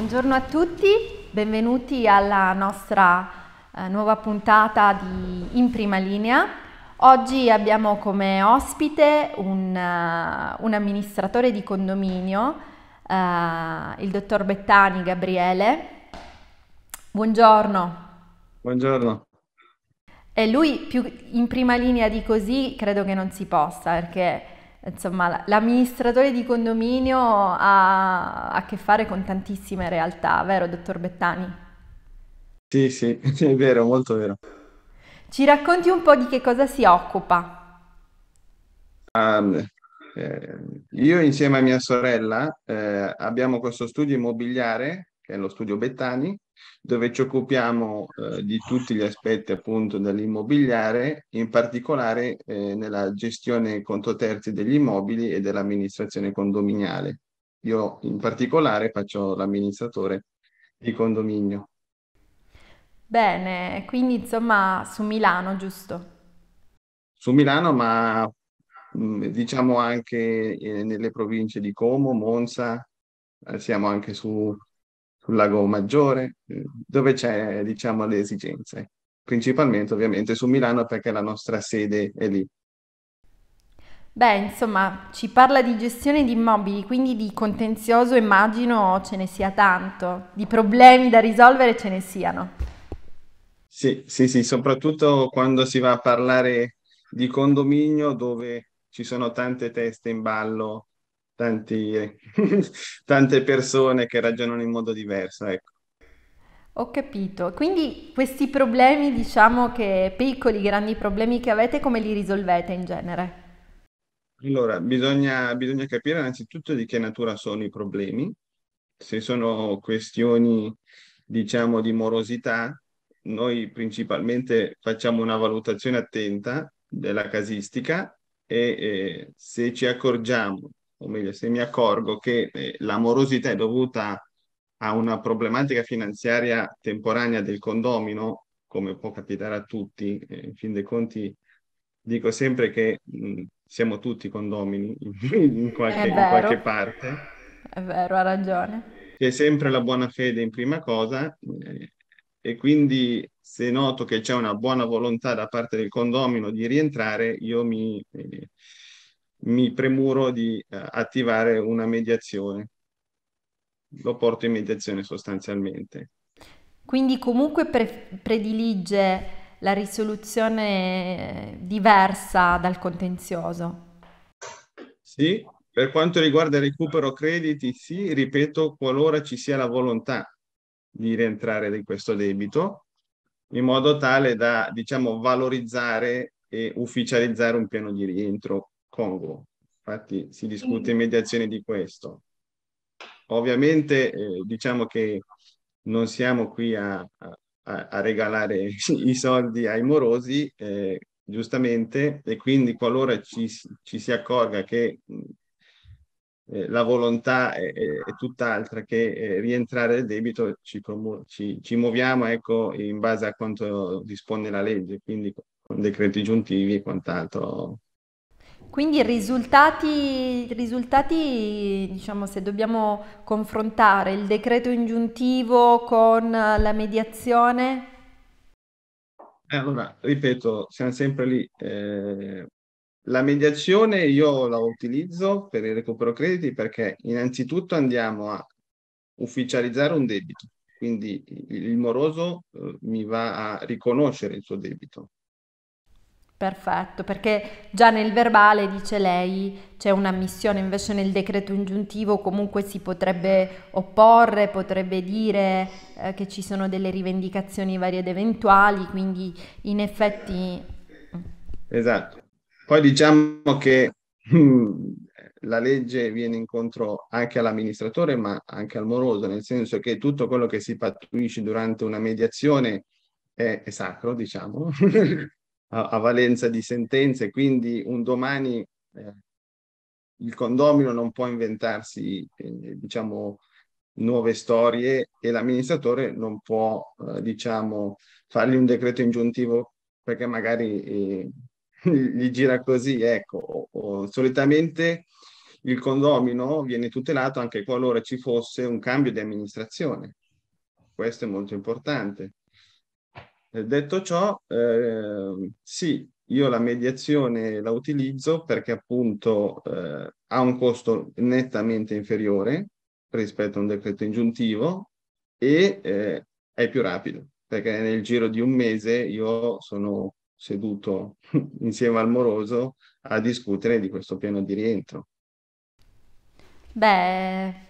buongiorno a tutti, benvenuti alla nostra eh, nuova puntata di In Prima Linea. Oggi abbiamo come ospite un, uh, un amministratore di condominio, uh, il dottor Bettani Gabriele. Buongiorno. Buongiorno. E lui più in prima linea di così credo che non si possa perché Insomma, l'amministratore di condominio ha a che fare con tantissime realtà, vero, dottor Bettani? Sì, sì, è vero, molto vero. Ci racconti un po' di che cosa si occupa? Um, eh, io insieme a mia sorella eh, abbiamo questo studio immobiliare, che è lo studio Bettani, dove ci occupiamo eh, di tutti gli aspetti appunto dell'immobiliare, in particolare eh, nella gestione conto terzi degli immobili e dell'amministrazione condominiale. Io in particolare faccio l'amministratore di condominio. Bene, quindi insomma su Milano, giusto? Su Milano, ma mm, diciamo anche eh, nelle province di Como, Monza, eh, siamo anche su sul lago Maggiore, eh, dove c'è, diciamo, le esigenze. Principalmente, ovviamente, su Milano perché la nostra sede è lì. Beh, insomma, ci parla di gestione di immobili, quindi di contenzioso immagino ce ne sia tanto, di problemi da risolvere ce ne siano. Sì, sì, sì, soprattutto quando si va a parlare di condominio dove ci sono tante teste in ballo tanti, tante persone che ragionano in modo diverso, ecco. Ho capito, quindi questi problemi, diciamo che piccoli, grandi problemi che avete, come li risolvete in genere? Allora, bisogna, bisogna capire innanzitutto di che natura sono i problemi, se sono questioni, diciamo, di morosità, noi principalmente facciamo una valutazione attenta della casistica e eh, se ci accorgiamo o meglio, se mi accorgo che eh, l'amorosità è dovuta a una problematica finanziaria temporanea del condomino, come può capitare a tutti, eh, in fin dei conti dico sempre che mh, mm, siamo tutti condomini in qualche, in qualche parte. È vero, ha ragione. C'è sempre la buona fede in prima cosa eh, e quindi se noto che c'è una buona volontà da parte del condomino di rientrare, io mi... Eh, mi premuro di eh, attivare una mediazione. Lo porto in mediazione sostanzialmente. Quindi comunque pre- predilige la risoluzione diversa dal contenzioso. Sì, per quanto riguarda il recupero crediti, sì, ripeto, qualora ci sia la volontà di rientrare in questo debito, in modo tale da, diciamo, valorizzare e ufficializzare un piano di rientro congruo. Infatti si discute in mediazione di questo. Ovviamente eh, diciamo che non siamo qui a, a, a regalare i soldi ai morosi, eh, giustamente, e quindi qualora ci, ci si accorga che mm, eh, la volontà è, è tutt'altra che eh, rientrare nel debito, ci, ci, ci muoviamo ecco, in base a quanto dispone la legge, quindi con decreti giuntivi e quant'altro quindi risultati, risultati, diciamo, se dobbiamo confrontare il decreto ingiuntivo con la mediazione? Eh, allora, ripeto, siamo sempre lì. Eh, la mediazione io la utilizzo per il recupero crediti perché innanzitutto andiamo a ufficializzare un debito, quindi il moroso eh, mi va a riconoscere il suo debito. Perfetto, perché già nel verbale, dice lei, c'è una missione, invece nel decreto ingiuntivo comunque si potrebbe opporre, potrebbe dire eh, che ci sono delle rivendicazioni varie ed eventuali, quindi in effetti... Mm. Esatto. Poi diciamo che mm, la legge viene incontro anche all'amministratore, ma anche al moroso, nel senso che tutto quello che si pattuisce durante una mediazione è, è sacro, diciamo. a, valenza di sentenze, quindi un domani eh, il condomino non può inventarsi, eh, diciamo, nuove storie e l'amministratore non può, eh, diciamo, fargli un decreto ingiuntivo perché magari eh, gli gira così, ecco. O, solitamente il condomino viene tutelato anche qualora ci fosse un cambio di amministrazione. Questo è molto importante. Eh, detto ciò, eh, sì, io la mediazione la utilizzo perché appunto eh, ha un costo nettamente inferiore rispetto a un decreto ingiuntivo e eh, è più rapido perché nel giro di un mese io sono seduto insieme al moroso a discutere di questo piano di rientro. Beh,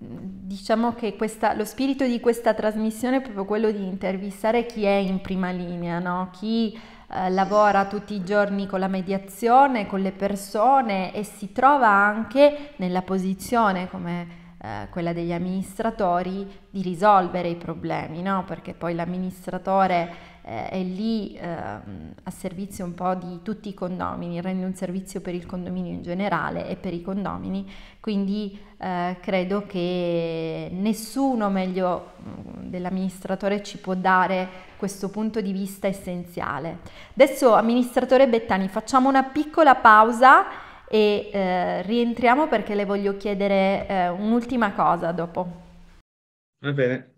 diciamo che questa, lo spirito di questa trasmissione è proprio quello di intervistare chi è in prima linea, no? chi eh, lavora tutti i giorni con la mediazione, con le persone e si trova anche nella posizione come eh, quella degli amministratori di risolvere i problemi, no? perché poi l'amministratore eh, è lì eh, a servizio un po' di tutti i condomini, rende un servizio per il condominio in generale e per i condomini, quindi eh, credo che nessuno meglio mm, dell'amministratore ci può dare questo punto di vista essenziale. Adesso amministratore Bettani facciamo una piccola pausa e eh, rientriamo perché le voglio chiedere eh, un'ultima cosa dopo. Va bene.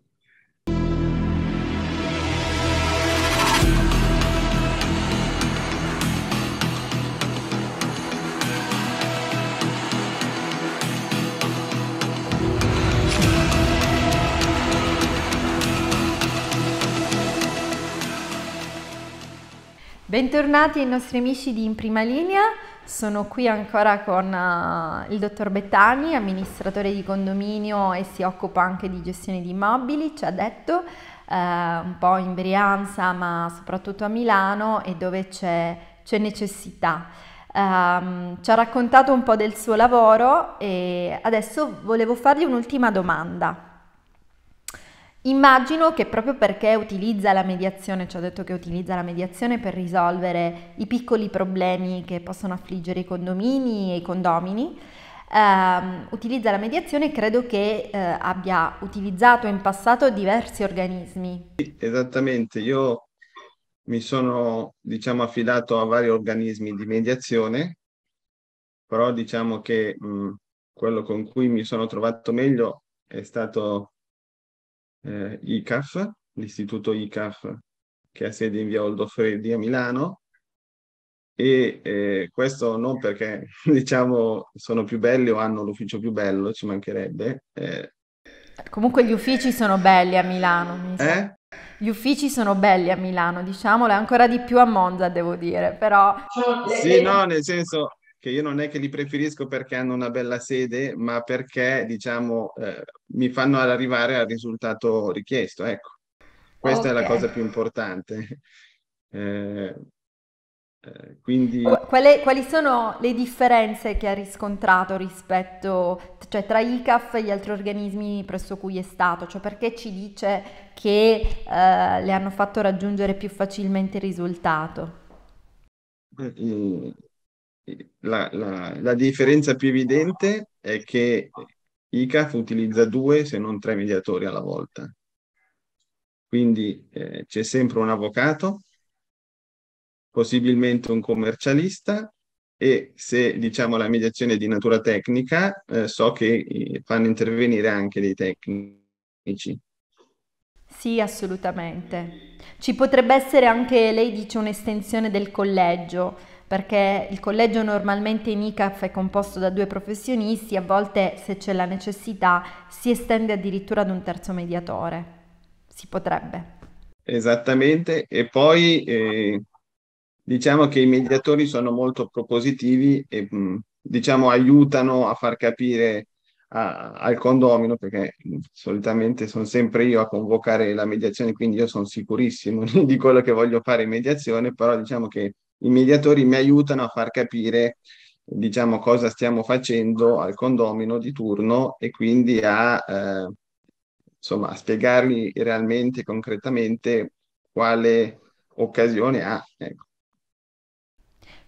Bentornati ai nostri amici di In Prima Linea, sono qui ancora con uh, il dottor Bettani, amministratore di condominio e si occupa anche di gestione di immobili, ci ha detto, eh, un po' in Brianza ma soprattutto a Milano e dove c'è, necessità. Um, ci ha raccontato un po' del suo lavoro e adesso volevo fargli un'ultima domanda. Immagino che proprio perché utilizza la mediazione, ci ho detto che utilizza la mediazione per risolvere i piccoli problemi che possono affliggere i condomini e i condomini, ehm, utilizza la mediazione e credo che eh, abbia utilizzato in passato diversi organismi. Esattamente, io mi sono diciamo, affidato a vari organismi di mediazione, però diciamo che mh, quello con cui mi sono trovato meglio è stato eh, ICAF, l'istituto ICAF che ha sede in via Oldofredi a Milano, e eh, questo non perché diciamo sono più belli o hanno l'ufficio più bello, ci mancherebbe. Eh. Comunque gli uffici sono belli a Milano. Eh? Gli uffici sono belli a Milano, diciamolo, ancora di più a Monza, devo dire, però... Cioè, sì, no, nel senso, che io non è che li preferisco perché hanno una bella sede, ma perché, diciamo, eh, mi fanno arrivare al risultato richiesto. Ecco, questa okay. è la cosa più importante. Eh, eh quindi... Quali, quali, sono le differenze che ha riscontrato rispetto, cioè, tra ICAF e gli altri organismi presso cui è stato? Cioè, perché ci dice che eh, le hanno fatto raggiungere più facilmente il risultato? Eh, la, la, la, differenza più evidente è che ICAF utilizza due se non tre mediatori alla volta. Quindi eh, c'è sempre un avvocato, possibilmente un commercialista e se diciamo la mediazione è di natura tecnica, eh, so che eh, fanno intervenire anche dei tecnici. Sì, assolutamente. Ci potrebbe essere anche, lei dice, un'estensione del collegio perché il collegio normalmente in ICAF è composto da due professionisti, a volte se c'è la necessità si estende addirittura ad un terzo mediatore. Si potrebbe. Esattamente, e poi eh, diciamo che i mediatori sono molto propositivi e mh, mm, diciamo aiutano a far capire a, al condomino, perché mh, mm, solitamente sono sempre io a convocare la mediazione, quindi io sono sicurissimo di quello che voglio fare in mediazione, però diciamo che i mediatori mi aiutano a far capire diciamo cosa stiamo facendo al condomino di turno e quindi a, eh, insomma, a spiegargli realmente, concretamente quale occasione ha. Ecco.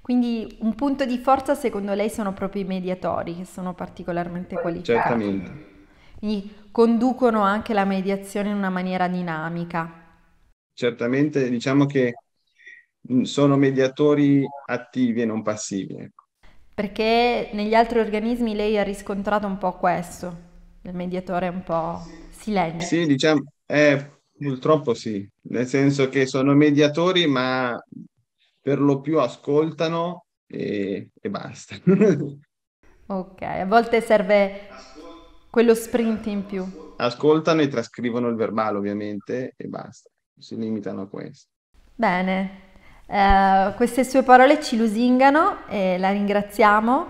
Quindi un punto di forza secondo lei sono proprio i mediatori che sono particolarmente qualificati. Certamente. Quindi conducono anche la mediazione in una maniera dinamica. Certamente diciamo che Mm, sono mediatori attivi e non passivi. Ecco. Perché negli altri organismi lei ha riscontrato un po' questo, il mediatore un po' silente. Sì, diciamo, eh, purtroppo sì, nel senso che sono mediatori ma per lo più ascoltano e, e basta. ok, a volte serve quello sprint in più. Ascoltano e trascrivono il verbale ovviamente e basta, si limitano a questo. Bene, eh, queste sue parole ci lusingano e la ringraziamo,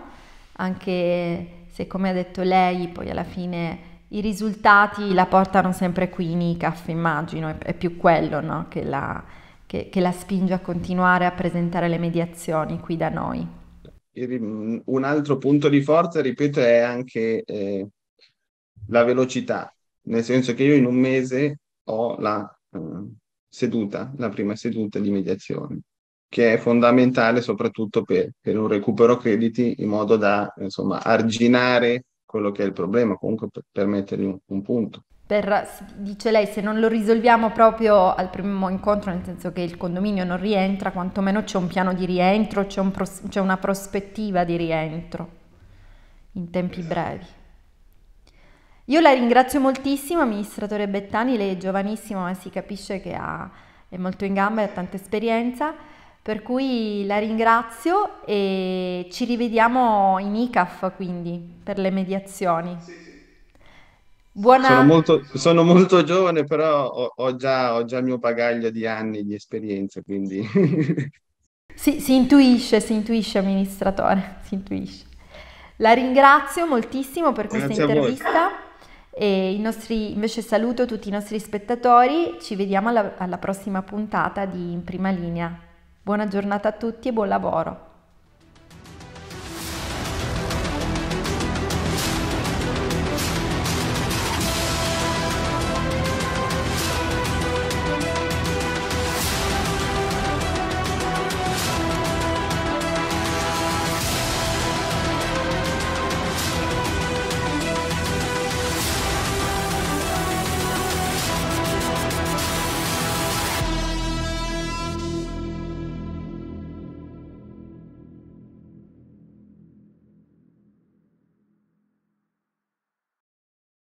anche se come ha detto lei, poi alla fine i risultati la portano sempre qui in ICAF, immagino, è, più quello no? che, la, che, che la spinge a continuare a presentare le mediazioni qui da noi. Un altro punto di forza, ripeto, è anche eh, la velocità, nel senso che io in un mese ho la... Eh, seduta, la prima seduta di mediazione, che è fondamentale soprattutto per, per un recupero crediti in modo da insomma, arginare quello che è il problema, comunque per, per mettergli un, un punto. Per, dice lei, se non lo risolviamo proprio al primo incontro, nel senso che il condominio non rientra, quantomeno c'è un piano di rientro, c'è, un pros- c'è una prospettiva di rientro in tempi brevi. Io la ringrazio moltissimo, amministratore Bettani, lei è giovanissimo, ma si capisce che ha, è molto in gamba e ha tanta esperienza, per cui la ringrazio e ci rivediamo in ICAF quindi per le mediazioni. Sì, sì. Buona... Sono molto, sono molto, giovane, però ho, ho, già, ho, già, il mio bagaglio di anni di esperienza, quindi... si, si intuisce, si intuisce amministratore, si intuisce. La ringrazio moltissimo per questa Grazie intervista. E nostri, invece saluto tutti i nostri spettatori, ci vediamo alla, alla prossima puntata di In Prima Linea. Buona giornata a tutti e buon lavoro.